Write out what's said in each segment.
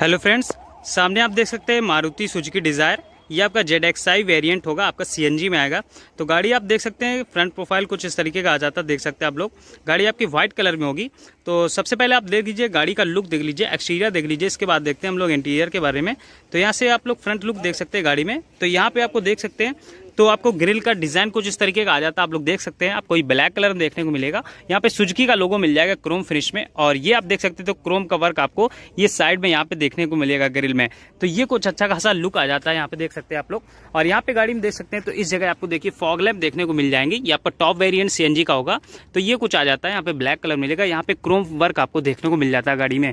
hello friends सामने आप देख सकते हैं मारुति सुजुकी डिज़ायर ये आपका जेड एक्स आई वेरियंट होगा आपका सी में आएगा तो गाड़ी आप देख सकते हैं फ्रंट प्रोफाइल कुछ इस तरीके का आ जाता है देख सकते हैं आप लोग गाड़ी आपकी व्हाइट कलर में होगी तो सबसे पहले आप देख लीजिए गाड़ी का लुक देख लीजिए एक्सटीरियर देख लीजिए इसके बाद देखते हैं हम लोग इंटीरियर के बारे में तो यहाँ से आप लोग फ्रंट लुक देख सकते हैं गाड़ी में तो यहाँ पर आपको देख सकते हैं तो आपको ग्रिल का डिज़ाइन कुछ इस तरीके का आ जाता है आप लोग देख सकते हैं आपको ब्लैक कलर देखने को मिलेगा यहाँ पे सुजकी का लोगो मिल जाएगा क्रोम फिनिश में और ये आप देख सकते हैं तो क्रोम का वर्क आपको ये साइड में यहाँ पे देखने को मिलेगा ग्रिल में तो ये कुछ अच्छा खासा लुक आ जाता है यहाँ पे देख सकते हैं आप लोग और यहाँ पे गाड़ी में देख सकते हैं तो इस जगह आपको देखिए फॉग लैम्प देखने को मिल जाएंगे यहाँ पर टॉप वेरियंट सी का होगा तो ये कुछ आ जाता है यहाँ पे ब्लैक कलर मिलेगा यहाँ पे क्रोम वर्क आपको देखने को मिल जाता है गाड़ी में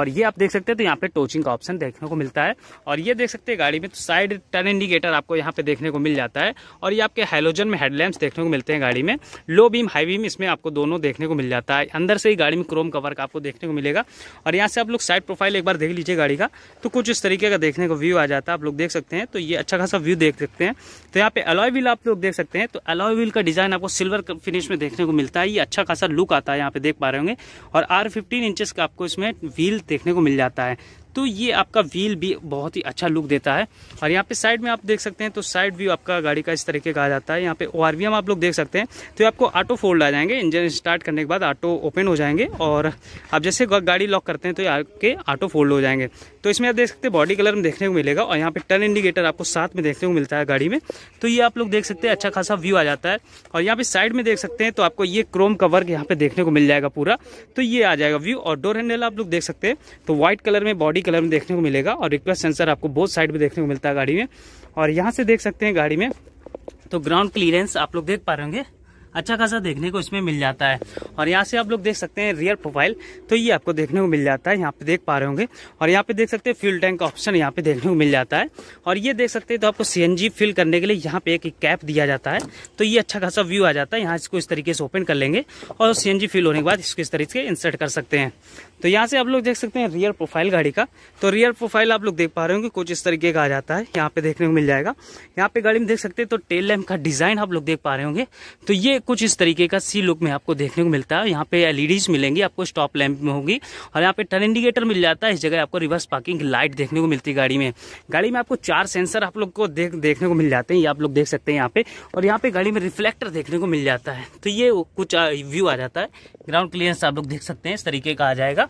और ये आप देख सकते हैं तो यहाँ पे टोचिंग का ऑप्शन देखने को मिलता है और ये देख सकते हैं गाड़ी में तो साइड टर्न इंडिकेटर आपको यहाँ पे देखने को मिल जाता है जाता है और ये आपके हाइलोजन में हेडलैम्प देखने को मिलते हैं गाड़ी में लो बीम हाई बीम इसमें आपको दोनों देखने को मिल जाता है अंदर से ही गाड़ी में क्रोम कवर का आपको देखने को मिलेगा और यहाँ से आप लोग साइड प्रोफाइल एक बार देख लीजिए गाड़ी का तो कुछ इस तरीके का देखने को व्यू आ जाता है आप लोग देख सकते हैं तो ये अच्छा खासा व्यू देख सकते हैं तो यहाँ पे अलॉय व्हील आप लोग देख सकते हैं तो अलॉय व्हील का डिज़ाइन आपको सिल्वर फिनिश में देखने को मिलता है ये अच्छा खासा लुक आता है यहाँ पे देख पा रहे होंगे और आर फिफ्टीन इंचेस का आपको इसमें व्हील देखने को मिल जाता है तो ये आपका व्हील भी बहुत ही अच्छा लुक देता है और यहाँ पे साइड में आप देख सकते हैं तो साइड व्यू आपका गाड़ी का इस तरीके का आ जाता है यहाँ पे ओ आप लोग देख सकते हैं तो आपको ऑटो फोल्ड आ जाएंगे इंजन स्टार्ट करने के बाद ऑटो ओपन हो जाएंगे और आप जैसे गाड़ी लॉक करते हैं तो आपके ऑटो फोल्ड हो जाएंगे तो इसमें आप देख सकते हैं बॉडी कलर में देखने को मिलेगा और यहाँ पे टर्न इंडिकेटर आपको साथ में देखने को मिलता है गाड़ी में तो ये आप लोग देख सकते हैं अच्छा खासा व्यू आ जाता है और यहाँ पे साइड में देख सकते हैं तो आपको ये क्रोम कवर यहाँ पे देखने को मिल जाएगा पूरा तो ये आ जाएगा व्यू और डोर हैंडल आप लोग देख सकते हैं तो व्हाइट कलर में बॉडी मल्टी कलर में देखने को मिलेगा और रिक्वेस्ट सेंसर आपको बहुत साइड में देखने को मिलता है गाड़ी में और यहाँ से देख सकते हैं गाड़ी में तो ग्राउंड क्लियरेंस आप लोग देख पा रहे होंगे अच्छा खासा देखने को इसमें मिल जाता है और यहाँ से आप लोग देख सकते हैं रियर प्रोफाइल तो ये आपको देखने को मिल जाता है यहाँ पे देख पा रहे होंगे और यहाँ पे देख सकते हैं फ्यूल टैंक का ऑप्शन यहाँ पे देखने को मिल जाता है और ये देख सकते हैं तो आपको सी फिल करने के लिए यहाँ पे एक कैप दिया जाता है तो ये अच्छा खासा व्यू आ जाता है यहाँ इसको इस तरीके से ओपन कर लेंगे और सी फिल होने के बाद इसको इस तरीके से इंसर्ट कर सकते हैं तो यहाँ से आप लोग देख सकते हैं रियर प्रोफाइल गाड़ी का तो रियर प्रोफाइल आप लोग देख पा रहे होंगे कुछ इस तरीके का आ जाता है यहाँ पे देखने को मिल जाएगा यहाँ पे गाड़ी में देख सकते हैं तो टेल लैम्प का डिज़ाइन आप लोग देख पा रहे होंगे तो ये कुछ इस तरीके का सी लुक में आपको देखने को मिलता है यहाँ पे एलईडीज मिलेंगी आपको स्टॉप लैंप में होगी और यहाँ पे टर्न इंडिकेटर मिल जाता है इस जगह आपको रिवर्स पार्किंग लाइट देखने को मिलती है गाड़ी में गाड़ी में आपको चार सेंसर आप लोग को देख देखने को मिल जाते हैं ये आप लोग देख सकते हैं यहाँ पे और यहाँ पे गाड़ी में रिफ्लेक्टर देखने को मिल जाता है तो ये कुछ व्यू आ जाता है ग्राउंड क्लियरेंस आप लोग देख सकते हैं इस तरीके का आ जाएगा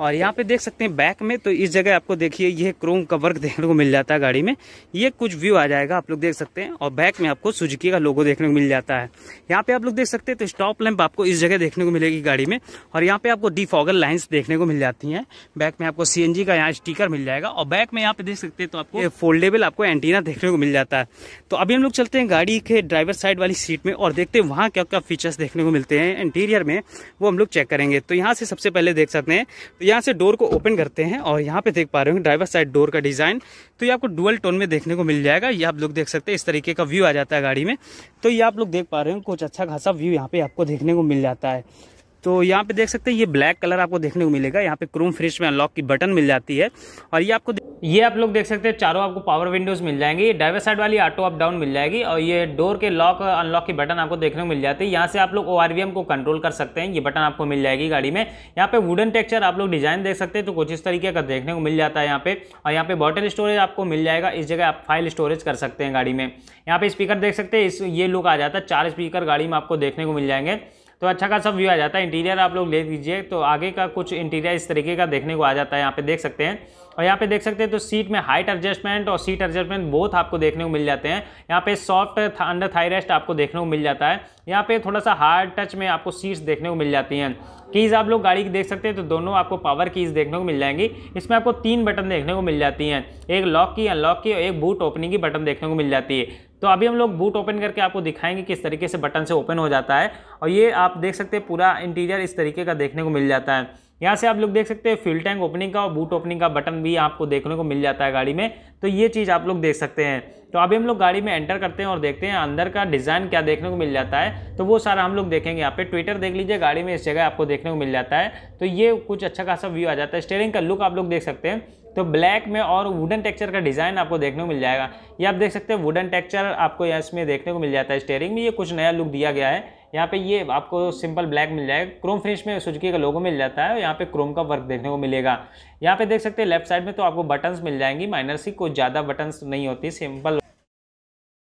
और यहाँ पे देख सकते हैं बैक में तो इस जगह आपको देखिए ये क्रोम का वर्क देखने को मिल जाता है गाड़ी में ये कुछ व्यू आ जाएगा आप लोग देख सकते हैं और बैक में आपको सुजुकी का लोगो देखने को मिल जाता है यहाँ पे पे आप लोग देख सकते हैं तो स्टॉप लैंप आपको इस जगह देखने को मिलेगी गाड़ी में और यहाँ पे आपको डिफॉगल लाइन्स देखने को मिल जाती हैं बैक में आपको सी का यहाँ स्टीकर मिल जाएगा और बैक में यहाँ पे देख सकते हैं तो आपको फोल्डेबल आपको एंटीना देखने को मिल जाता है तो अभी हम लोग चलते हैं गाड़ी के ड्राइवर साइड वाली सीट में और देखते हैं वहाँ क्या क्या फीचर्स देखने को मिलते हैं इंटीरियर में वो हम लोग चेक करेंगे तो यहाँ से सबसे पहले देख सकते हैं तो यहाँ से डोर को ओपन करते हैं और यहाँ पे देख पा रहे हो ड्राइवर साइड डोर का डिज़ाइन तो ये आपको डुअल टोन में देखने को मिल जाएगा ये आप लोग देख सकते हैं इस तरीके का व्यू आ जाता है गाड़ी में तो ये आप लोग देख पा रहे हो कुछ अच्छा अच्छा खासा व्यू यहाँ पे आपको देखने को मिल जाता है तो यहाँ पे देख सकते हैं ये ब्लैक कलर आपको देखने को मिलेगा यहाँ पे क्रोम फ्रिज में अनलॉक की बटन मिल जाती है और ये आपको ये आप लोग देख सकते हैं चारों आपको पावर विंडोज़ मिल जाएंगे ये डाइवर साइड वाली ऑटो अप डाउन मिल जाएगी और ये डोर के लॉक अनलॉक के बटन आपको देखने को मिल जाते हैं यहाँ से आप लोग ओ को कंट्रोल कर सकते हैं ये बटन आपको मिल जाएगी गाड़ी में यहाँ पे वुडन टेक्चर आप लोग डिज़ाइन देख सकते हैं तो कुछ इस तरीके का देखने को मिल जाता है यहाँ पे और यहाँ पे बॉटल स्टोरेज आपको मिल जाएगा इस जगह आप फाइल स्टोरेज कर सकते हैं गाड़ी में यहाँ पे स्पीकर देख सकते हैं इस ये लुक आ जाता है चार स्पीकर गाड़ी में आपको देखने को मिल जाएंगे तो अच्छा खासा व्यू आ जाता है इंटीरियर आप लोग देख लीजिए तो आगे का कुछ इंटीरियर इस तरीके का देखने को आ जाता है यहाँ पे देख सकते हैं और यहाँ पे देख सकते हैं तो सीट में हाइट एडजस्टमेंट और सीट एडजस्टमेंट बहुत आपको देखने को मिल जाते हैं यहाँ पे सॉफ्ट अंडर थाई रेस्ट आपको देखने को मिल जाता है यहाँ पे थोड़ा सा हार्ड टच में आपको सीट्स देखने को मिल जाती हैं कीज़ आप लोग गाड़ी की देख सकते हैं तो दोनों आपको पावर कीज़ देखने को मिल जाएंगी इसमें आपको तीन बटन देखने को मिल जाती हैं एक लॉक की अनलॉक की और एक बूट ओपनिंग की बटन देखने को मिल जाती है तो अभी हम लोग बूट ओपन करके आपको दिखाएंगे किस तरीके से बटन से ओपन हो जाता है और ये आप देख सकते हैं पूरा इंटीरियर इस तरीके का देखने को मिल जाता है यहाँ से आप लोग देख सकते हैं फ्यूल टैंक ओपनिंग का और बूट ओपनिंग का बटन भी आपको देखने को मिल जाता है गाड़ी में तो ये चीज़ आप लोग देख सकते हैं तो अभी हम लोग गाड़ी में एंटर करते हैं और देखते हैं अंदर का डिज़ाइन क्या देखने को मिल जाता है तो वो सारा हम लोग देखेंगे यहाँ पे ट्विटर देख लीजिए गाड़ी में इस जगह आपको देखने को मिल जाता है तो ये कुछ अच्छा खासा व्यू आ जाता है स्टेयरिंग का लुक आप लोग देख सकते हैं तो ब्लैक में और वुडन टेक्चर का डिज़ाइन आपको देखने को मिल जाएगा ये आप देख सकते हैं वुडन टेक्चर आपको इसमें देखने को मिल जाता है स्टेयरिंग में ये कुछ नया लुक दिया गया है यहाँ पे ये आपको सिंपल ब्लैक मिल जाएगा क्रोम फिनिश में सुजुकी का लोगो मिल जाता है यहाँ पे क्रोम का वर्क देखने को मिलेगा यहाँ पे देख सकते हैं लेफ्ट साइड में तो आपको बटन्स मिल जाएंगी माइनर सी कुछ ज़्यादा बटन्स नहीं होती सिंपल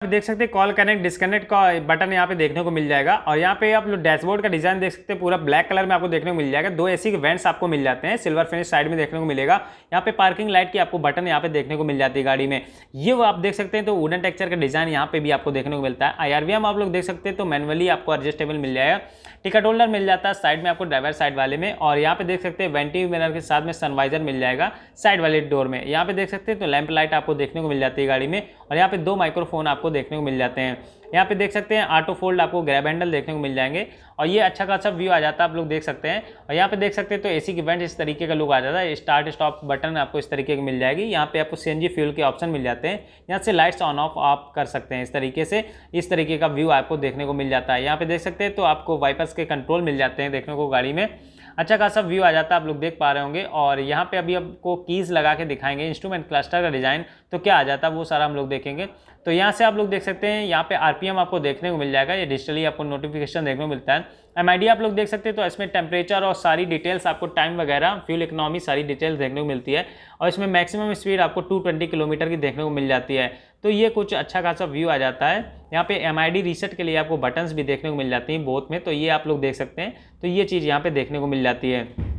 देख सकते हैं कॉल कनेक्ट डिस्कनेक्ट का बटन यहाँ पे देखने को मिल जाएगा और यहाँ पे आप लोग डैशबोर्ड का डिजाइन देख सकते हैं पूरा ब्लैक कलर में आपको देखने को मिल जाएगा दो एसी के वेंट्स आपको मिल जाते हैं सिल्वर फिनिश साइड में देखने को मिलेगा यहाँ पे पार्किंग लाइट की आपको बटन यहाँ पे देखने को मिल जाती है गाड़ी में ये वो आप देख सकते हैं तो वुडन टेक्चर का डिजाइन यहाँ पे भी आपको देखने को मिलता है आई आप लोग देख सकते हैं तो मैनुअली आपको एडजस्टेबल मिल जाएगा टिकट होल्डर मिल जाता है साइड में आपको ड्राइवर साइड वाले में और यहाँ पे देख सकते हैं वेंटी मिनर के साथ में सनवाइजर मिल जाएगा साइड वाले डोर में यहाँ पे देख सकते हैं तो लैंप लाइट आपको देखने को मिल जाती है गाड़ी में और यहाँ पे दो माइक्रोफोन आपको देखने को मिल जाते हैं यहाँ पे देख सकते हैं ऑटो फोल्ड आपको ग्रैब हैंडल देखने को मिल जाएंगे और ये अच्छा खासा व्यू आ जाता है आप लोग देख सकते हैं और यहाँ पे देख सकते हैं तो एसी की वेंट इस तरीके का लुक आ जाता है स्टार्ट स्टॉप बटन आपको इस तरीके की मिल जाएगी यहाँ पे आपको सीएनजी फ्यूल के ऑप्शन मिल जाते हैं यहाँ से लाइट्स ऑन ऑफ आप कर सकते हैं इस तरीके से इस तरीके का व्यू आपको देखने को मिल जाता है यहाँ पे देख सकते हैं तो आपको वाइपर्स के कंट्रोल मिल जाते हैं देखने को गाड़ी में अच्छा खासा व्यू आ जाता है आप लोग देख पा रहे होंगे और यहाँ पे अभी आपको कीज़ लगा के दिखाएंगे इंस्ट्रूमेंट क्लस्टर का डिज़ाइन तो क्या आ जाता है वो सारा हम लोग देखेंगे तो यहाँ से आप लोग देख सकते हैं यहाँ पे आरपीएम आपको देखने को मिल जाएगा ये डिजिटली आपको नोटिफिकेशन देखने को मिलता है एम आप लोग देख सकते हैं तो इसमें टेम्परेचर और सारी डिटेल्स आपको टाइम वगैरह फ्यूल इकोनॉमी सारी डिटेल्स देखने को मिलती है और इसमें मैक्सिमम स्पीड आपको 220 किलोमीटर की देखने को मिल जाती है तो ये कुछ अच्छा खासा व्यू आ जाता है यहाँ पे एम रीसेट के लिए आपको बटन्स भी देखने को मिल जाती हैं बोथ में तो ये आप लोग देख सकते हैं तो ये चीज़ यहाँ पर देखने को मिल जाती है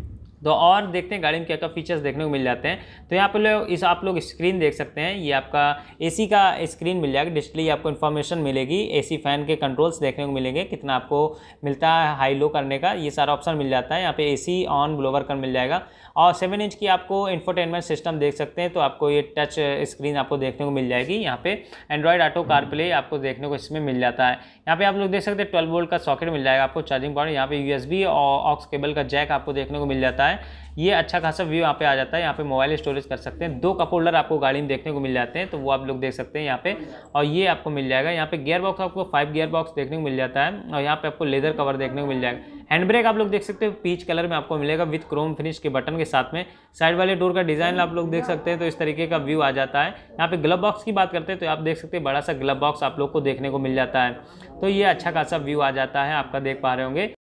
तो और देखते हैं गाड़ी में क्या क्या फीचर्स देखने को मिल जाते हैं तो यहाँ पर लोग इस आप लोग स्क्रीन देख सकते हैं ये आपका एसी का स्क्रीन मिल जाएगा डिस्प्ले आपको इन्फॉर्मेशन मिलेगी एसी फैन के कंट्रोल्स देखने को मिलेंगे कितना आपको मिलता है हाई लो करने का ये सारा ऑप्शन मिल जाता है यहाँ पे एसी ऑन ब्लोवर कर मिल जाएगा और सेवन इंच की आपको इन्फोटेनमेंट सिस्टम देख सकते हैं तो आपको ये टच स्क्रीन आपको देखने को मिल जाएगी यहाँ पे एंड्रॉयड ऑटो प्ले आपको देखने को इसमें मिल जाता है यहाँ पे आप लोग देख सकते हैं ट्वेल्व वोल्ट का सॉकेट मिल जाएगा आपको चार्जिंग पॉइंट यहाँ पे यूएसबी और ऑक्स केबल का जैक आपको देखने को मिल जाता है ये अच्छा खासा व्यू यहाँ पे आ जाता है यहाँ पे मोबाइल स्टोरेज कर सकते हैं दो कप होल्डर आपको गाड़ी में देखने को मिल जाते हैं तो वो आप लोग देख सकते हैं यहाँ पे और ये आपको मिल जाएगा यहाँ पे गियर बॉक्स आपको फाइव गियर बॉक्स देखने को मिल जाता है और यहाँ पे आपको लेदर कवर देखने को मिल जाएगा हैंड ब्रेक आप लोग देख सकते हो पीच कलर में आपको मिलेगा विथ क्रोम फिनिश के बटन के साथ में साइड वाले डोर का डिज़ाइन आप लोग देख सकते हैं तो इस तरीके का व्यू आ जाता है यहाँ पे ग्लब बॉक्स की बात करते हैं तो आप देख सकते हैं बड़ा सा ग्लब बॉक्स आप लोग को देखने को मिल जाता है तो ये अच्छा खासा व्यू आ जाता है आपका देख पा रहे होंगे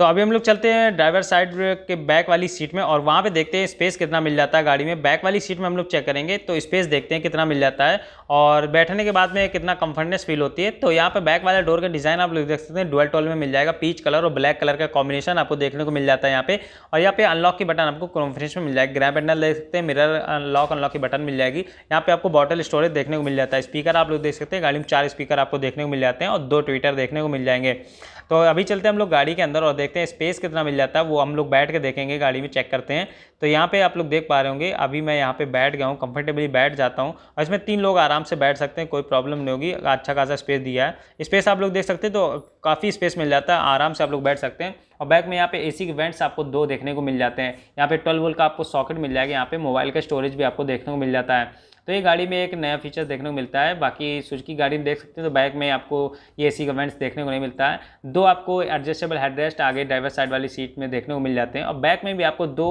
तो अभी हम लोग चलते हैं ड्राइवर साइड के बैक वाली सीट में और वहाँ पे देखते हैं स्पेस कितना मिल जाता है गाड़ी में बैक वाली सीट में हम लोग चेक करेंगे तो स्पेस देखते हैं कितना मिल जाता है और बैठने के बाद में कितना कंफर्टनेस फील होती है तो यहाँ पे बैक वाले डोर का डिज़ाइन आप लोग देख सकते हैं डुअल टोल में मिल जाएगा पीच कलर और ब्लैक कलर का कॉम्बिनेशन आपको देखने को मिल जाता है यहाँ पे और यहाँ पे अनलॉक की बटन आपको कॉन्फ्रेंस में मिल जाएगी ग्रैप हैंडल देख सकते हैं मिररर अनलॉक अनलॉक की बटन मिल जाएगी यहाँ पे आपको बॉटल स्टोरेज देखने को मिल जाता है स्पीकर आप लोग देख सकते हैं गाड़ी में चार स्पीकर आपको देखने को मिल जाते हैं और दो ट्विटर देखने को मिल जाएंगे तो अभी चलते हैं हम लोग गाड़ी के अंदर और देख देखते हैं स्पेस कितना मिल जाता है वो हम लोग बैठ के देखेंगे गाड़ी में चेक करते हैं तो यहाँ पे आप लोग देख पा रहे होंगे अभी मैं यहाँ पे बैठ गया हूँ कंफर्टेबली बैठ जाता हूँ और इसमें तीन लोग आराम से बैठ सकते हैं कोई प्रॉब्लम नहीं होगी अच्छा खासा स्पेस दिया है स्पेस आप लोग देख सकते हैं तो काफ़ी स्पेस मिल जाता है आराम से आप लोग बैठ सकते हैं और बैक में यहाँ पे एसी के वेंट्स आपको दो देखने को मिल जाते हैं यहाँ पे 12 वोल्ट का आपको सॉकेट मिल जाएगा यहाँ पे मोबाइल का स्टोरेज भी आपको देखने को मिल जाता है तो ये गाड़ी में एक नया फीचर देखने को मिलता है बाकी की गाड़ी में देख सकते हैं तो बैक में आपको ये ए सी कमेंट्स देखने को नहीं मिलता है दो आपको एडजस्टेबल हेडरेस्ट आगे ड्राइवर साइड वाली सीट में देखने को मिल जाते हैं और बैक में भी आपको दो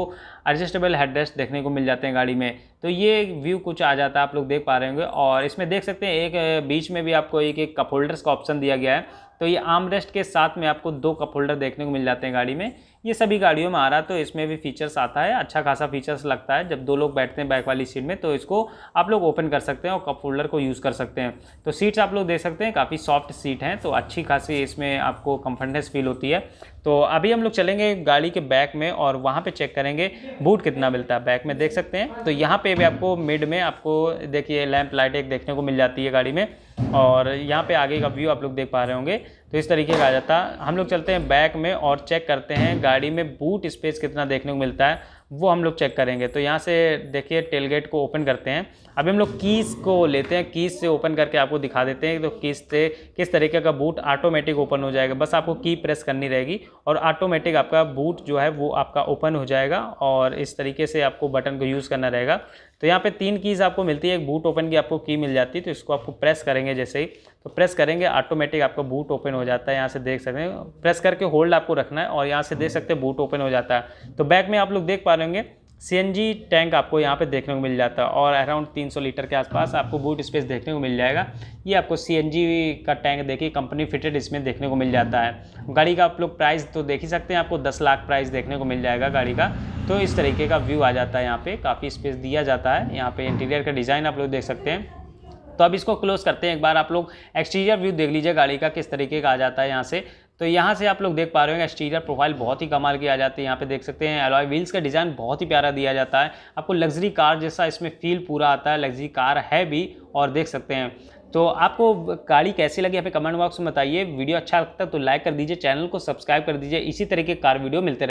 एडजस्टेबल हेडरेस्ट देखने को मिल जाते हैं गाड़ी में तो ये व्यू कुछ आ जाता है आप लोग देख पा रहे होंगे और इसमें देख सकते हैं एक बीच में भी आपको एक एक कप होल्डर्स का ऑप्शन दिया गया है तो ये आर्म रेस्ट के साथ में आपको दो कप होल्डर देखने को मिल जाते हैं गाड़ी में ये सभी गाड़ियों में आ रहा है तो इसमें भी फीचर्स आता है अच्छा खासा फीचर्स लगता है जब दो लोग बैठते हैं बैक वाली सीट में तो इसको आप लोग ओपन कर सकते हैं और कप होल्डर को यूज़ कर सकते हैं तो सीट्स आप लोग देख सकते हैं काफ़ी सॉफ्ट सीट हैं तो अच्छी खासी इसमें आपको कम्फर्टनेस फील होती है तो अभी हम लोग चलेंगे गाड़ी के बैक में और वहाँ पर चेक करेंगे बूट कितना मिलता है बैक में देख सकते हैं तो यहाँ पर भी आपको मिड में आपको देखिए लैम्प लाइट एक देखने को मिल जाती है गाड़ी में और यहाँ पे आगे का व्यू आप लोग देख पा रहे होंगे तो इस तरीके का आ जाता हम लोग चलते हैं बैक में और चेक करते हैं गाड़ी में बूट स्पेस कितना देखने को मिलता है वो हम लोग चेक करेंगे तो यहाँ से देखिए टेलगेट को ओपन करते हैं अभी हम लोग कीस को लेते हैं कीस से ओपन करके आपको दिखा देते हैं तो कीस से किस तरीके का बूट ऑटोमेटिक ओपन हो जाएगा बस आपको की प्रेस करनी रहेगी और ऑटोमेटिक आपका बूट जो है वो आपका ओपन हो जाएगा और इस तरीके से आपको बटन को यूज़ करना रहेगा तो यहाँ पे तीन कीज़ आपको मिलती है एक बूट ओपन की आपको की मिल जाती है तो इसको आपको प्रेस करेंगे जैसे ही तो प्रेस करेंगे ऑटोमेटिक आपका बूट ओपन हो जाता है यहाँ से देख सकते हैं प्रेस करके होल्ड आपको रखना है और यहाँ से देख सकते हैं बूट ओपन हो जाता है तो बैक में आप लोग देख पा रहे होंगे सी टैंक आपको यहाँ पे देखने को मिल जाता है और अराउंड 300 लीटर के आसपास आपको बूट स्पेस देखने को मिल जाएगा ये आपको सी का टैंक देखिए कंपनी फिटेड इसमें देखने को मिल जाता है गाड़ी का आप लोग प्राइस तो देख ही सकते हैं आपको 10 लाख प्राइस देखने को मिल जाएगा गाड़ी का तो इस तरीके का व्यू आ जाता है यहाँ पर काफ़ी स्पेस दिया जाता है यहाँ पर इंटीरियर का डिज़ाइन आप लोग देख सकते हैं तो अब इसको क्लोज़ करते हैं एक बार आप लोग एक्सटीरियर व्यू देख लीजिए गाड़ी का किस तरीके का आ जाता है यहाँ से तो यहाँ से आप लोग देख पा रहे होंगे एक्सटीरियर प्रोफाइल बहुत ही कमाल की आ जाती है यहाँ पे देख सकते हैं एलॉय व्हील्स का डिज़ाइन बहुत ही प्यारा दिया जाता है आपको लग्जरी कार जैसा इसमें फील पूरा आता है लग्जरी कार है भी और देख सकते हैं तो आपको गाड़ी कैसी लगी यहाँ पे कमेंट बॉक्स में बताइए वीडियो अच्छा लगता है तो लाइक कर दीजिए चैनल को सब्सक्राइब कर दीजिए इसी तरह के कार वीडियो मिलते रहे